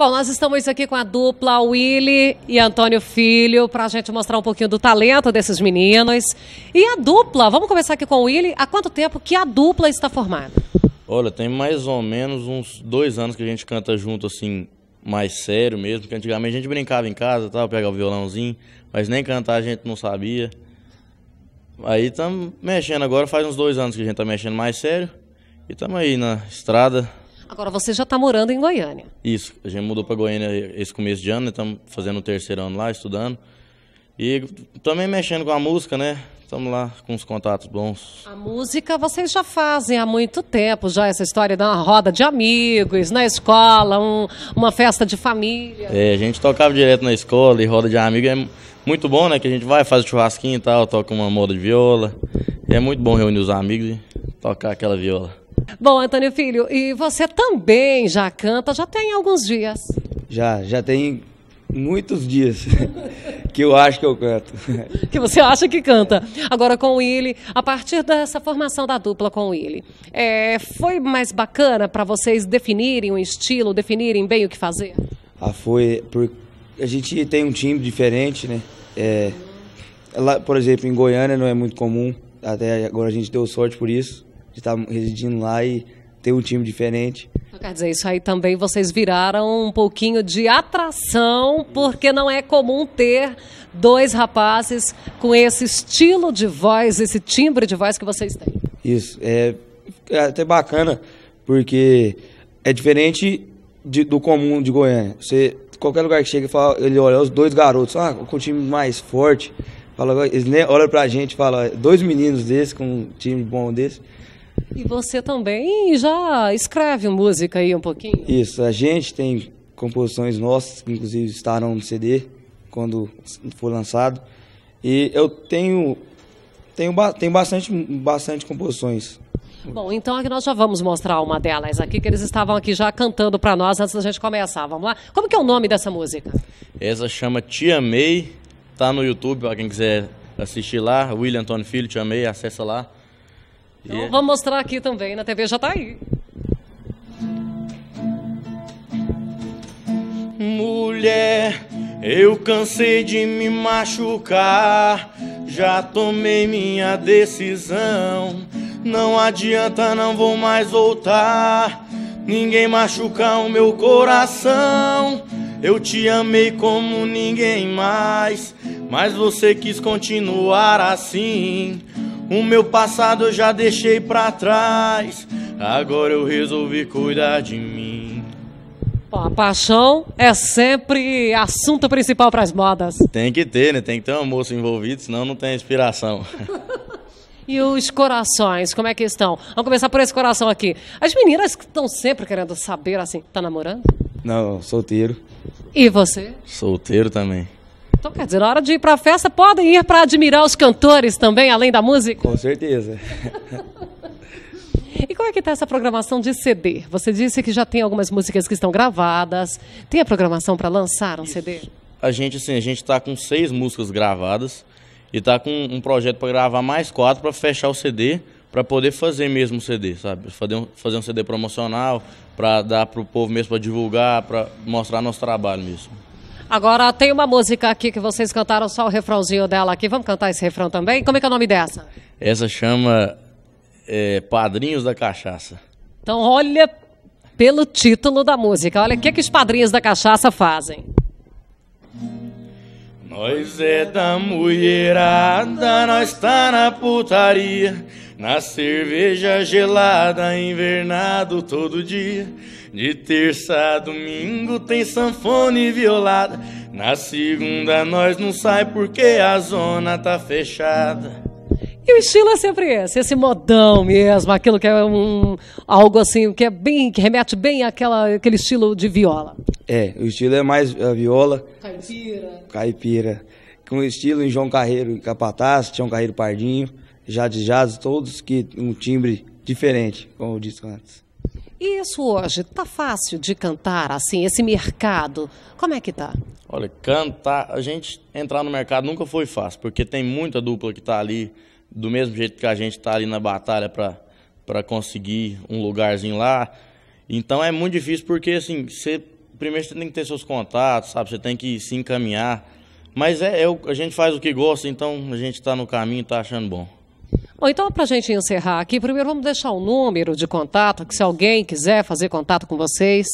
Bom, nós estamos aqui com a dupla Willy e Antônio Filho para a gente mostrar um pouquinho do talento desses meninos. E a dupla, vamos começar aqui com o Willy. Há quanto tempo que a dupla está formada? Olha, tem mais ou menos uns dois anos que a gente canta junto, assim, mais sério mesmo. Porque antigamente a gente brincava em casa, tal, pegava o violãozinho, mas nem cantar a gente não sabia. Aí estamos mexendo agora, faz uns dois anos que a gente está mexendo mais sério. E estamos aí na estrada, Agora você já está morando em Goiânia. Isso, a gente mudou para Goiânia esse começo de ano, estamos né? fazendo o terceiro ano lá, estudando. E também mexendo com a música, né? Estamos lá com uns contatos bons. A música vocês já fazem há muito tempo, já essa história da roda de amigos, na escola, um, uma festa de família. É, a gente tocava direto na escola e roda de amigos é muito bom, né? Que a gente vai, faz churrasquinho e tal, toca uma moda de viola. é muito bom reunir os amigos e tocar aquela viola. Bom, Antônio Filho, e você também já canta, já tem alguns dias. Já, já tem muitos dias que eu acho que eu canto. Que você acha que canta. Agora com o Willi, a partir dessa formação da dupla com o Willi, é, foi mais bacana para vocês definirem o um estilo, definirem bem o que fazer? Ah, foi. Por, a gente tem um time diferente, né? É, lá, por exemplo, em Goiânia não é muito comum, até agora a gente deu sorte por isso de estar tá residindo lá e ter um time diferente. Então, quer dizer, isso aí também vocês viraram um pouquinho de atração, porque não é comum ter dois rapazes com esse estilo de voz, esse timbre de voz que vocês têm. Isso, é, é até bacana, porque é diferente de, do comum de Goiânia. Você, qualquer lugar que chega, fala, ele olha os dois garotos, ah, com o time mais forte, fala, eles olham pra gente e falam, dois meninos desses, com um time bom desse, e você também já escreve música aí um pouquinho? Isso, a gente tem composições nossas, que inclusive estarão no CD quando for lançado. E eu tenho tenho, tenho bastante, bastante composições. Bom, então aqui nós já vamos mostrar uma delas aqui, que eles estavam aqui já cantando para nós antes da gente começar. Vamos lá? Como que é o nome dessa música? Essa chama Te Amei, tá no YouTube, para quem quiser assistir lá. William Antônio Filho, Te Amei, acessa lá. Então yeah. É. mostrar aqui também, na TV já tá aí. Mulher, eu cansei de me machucar, já tomei minha decisão. Não adianta, não vou mais voltar. Ninguém machucar o meu coração. Eu te amei como ninguém mais, mas você quis continuar assim. O meu passado eu já deixei para trás. Agora eu resolvi cuidar de mim. a paixão é sempre assunto principal para as modas. Tem que ter, né? Tem que ter um moço envolvido, senão não tem inspiração. e os corações, como é que estão? Vamos começar por esse coração aqui. As meninas estão sempre querendo saber assim, tá namorando? Não, solteiro. E você? Solteiro também. Então, quer dizer, na hora de ir para a festa, podem ir para admirar os cantores também, além da música? Com certeza. E como é que está essa programação de CD? Você disse que já tem algumas músicas que estão gravadas. Tem a programação para lançar um Isso. CD? A gente, assim, a gente está com seis músicas gravadas e está com um projeto para gravar mais quatro para fechar o CD, para poder fazer mesmo o CD, sabe? Fazer um, fazer um CD promocional, para dar para o povo mesmo, para divulgar, para mostrar nosso trabalho mesmo. Agora tem uma música aqui que vocês cantaram só o refrãozinho dela aqui. Vamos cantar esse refrão também? Como é que é o nome dessa? Essa chama é, Padrinhos da Cachaça. Então olha pelo título da música. Olha o que, é que os padrinhos da cachaça fazem. Nós é da mulherada, nós tá na putaria, na cerveja gelada, invernado todo dia. De terça a domingo tem sanfone violada, na segunda nós não sai porque a zona tá fechada. E o estilo é sempre esse, esse modão mesmo, aquilo que é um algo assim que é bem que remete bem àquela, aquele estilo de viola. É, o estilo é mais a viola. Caipira. Caipira. Com o estilo em João Carreiro em Capataz, um Carreiro Pardinho, Jade Jazz, todos que um timbre diferente, como eu disse antes. E isso hoje, tá fácil de cantar assim, esse mercado? Como é que tá? Olha, cantar, a gente entrar no mercado nunca foi fácil, porque tem muita dupla que tá ali do mesmo jeito que a gente está ali na batalha para conseguir um lugarzinho lá. Então é muito difícil porque, assim, você, primeiro você tem que ter seus contatos, sabe? Você tem que se encaminhar. Mas é, é a gente faz o que gosta, então a gente está no caminho, está achando bom. Bom, então, para a gente encerrar aqui, primeiro vamos deixar o um número de contato, que se alguém quiser fazer contato com vocês.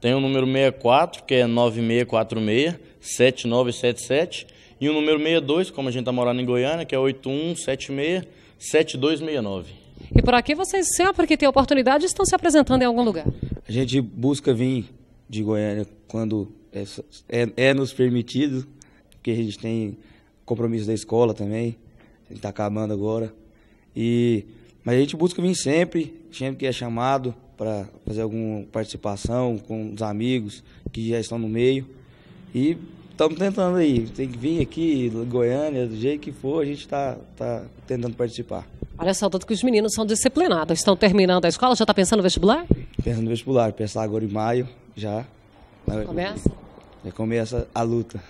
Tem o número 64, que é 9646-7977. E o número 62, como a gente está morando em Goiânia, que é 8176-7269. E por aqui vocês sempre que têm oportunidade estão se apresentando em algum lugar? A gente busca vir de Goiânia quando é, é, é nos permitido, porque a gente tem compromisso da escola também, a gente está acabando agora. E, mas a gente busca vir sempre, sempre que é chamado para fazer alguma participação com os amigos que já estão no meio. E estamos tentando aí. Tem que vir aqui, Goiânia, do jeito que for, a gente está tá tentando participar. Olha só, tanto que os meninos são disciplinados. Estão terminando a escola, já está pensando no vestibular? Pensando no vestibular, pensar agora em maio, já. Começa? Já começa a luta.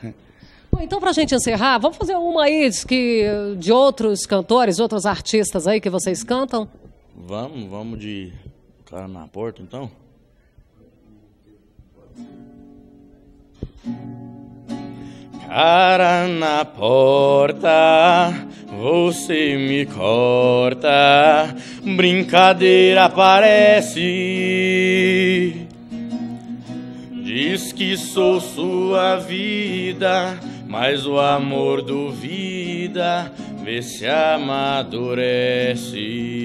Bom, então, para a gente encerrar, vamos fazer uma aí de, que, de outros cantores, outros artistas aí que vocês cantam? Vamos, vamos de Cara na Porta, então. Cara na porta, você me corta, brincadeira parece. Diz que sou sua vida, mas o amor duvida, vê se amadurece.